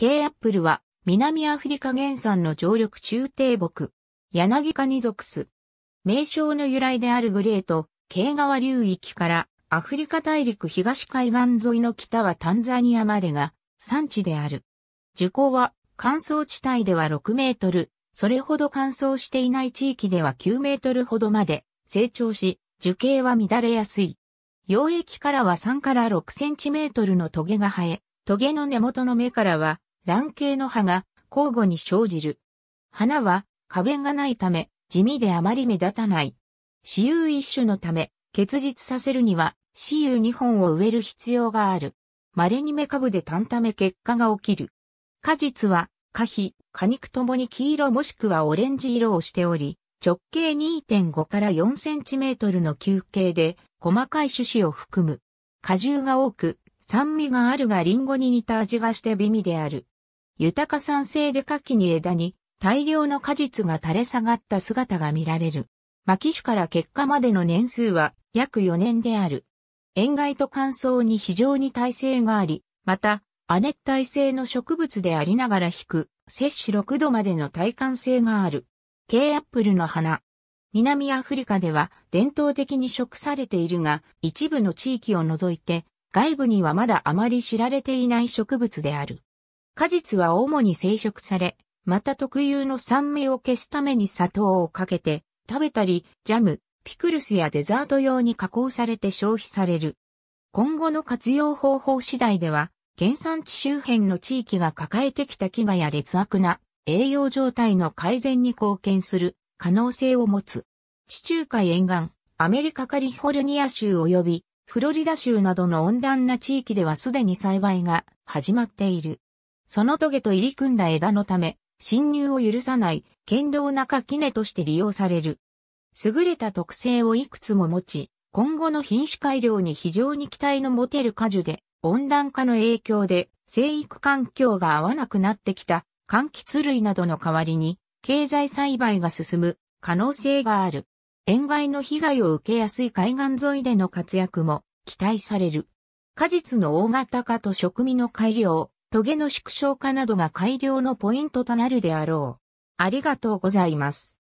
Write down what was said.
K アップルは南アフリカ原産の常緑中低木、柳科に属す。名称の由来であるグレート、K 川流域からアフリカ大陸東海岸沿いの北はタンザニアまでが産地である。樹高は乾燥地帯では6メートル、それほど乾燥していない地域では9メートルほどまで成長し、樹形は乱れやすい。溶液からは3から6センチメートルのトゲが生え、トゲの根元の芽からは卵形の葉が交互に生じる。花は花弁がないため、地味であまり目立たない。私有一種のため、結実させるには、私有二本を植える必要がある。稀に芽株で単ため結果が起きる。果実は、果皮、果肉ともに黄色もしくはオレンジ色をしており、直径2.5から4センチメートルの球形で、細かい種子を含む。果汁が多く、酸味があるがリンゴに似た味がして美味である。豊か酸性で夏季に枝に大量の果実が垂れ下がった姿が見られる。巻種から結果までの年数は約4年である。塩害と乾燥に非常に耐性があり、また、亜熱帯性の植物でありながら低く、摂氏6度までの耐寒性がある。K アップルの花。南アフリカでは伝統的に食されているが、一部の地域を除いて、外部にはまだあまり知られていない植物である。果実は主に生食され、また特有の酸味を消すために砂糖をかけて食べたり、ジャム、ピクルスやデザート用に加工されて消費される。今後の活用方法次第では、原産地周辺の地域が抱えてきた飢餓や劣悪な栄養状態の改善に貢献する可能性を持つ。地中海沿岸、アメリカカリフォルニア州及びフロリダ州などの温暖な地域ではすでに栽培が始まっている。そのトゲと入り組んだ枝のため、侵入を許さない、堅牢な垣根として利用される。優れた特性をいくつも持ち、今後の品種改良に非常に期待の持てる果樹で、温暖化の影響で生育環境が合わなくなってきた柑橘類などの代わりに経済栽培が進む可能性がある。塩害の被害を受けやすい海岸沿いでの活躍も期待される。果実の大型化と食味の改良、棘の縮小化などが改良のポイントとなるであろう。ありがとうございます。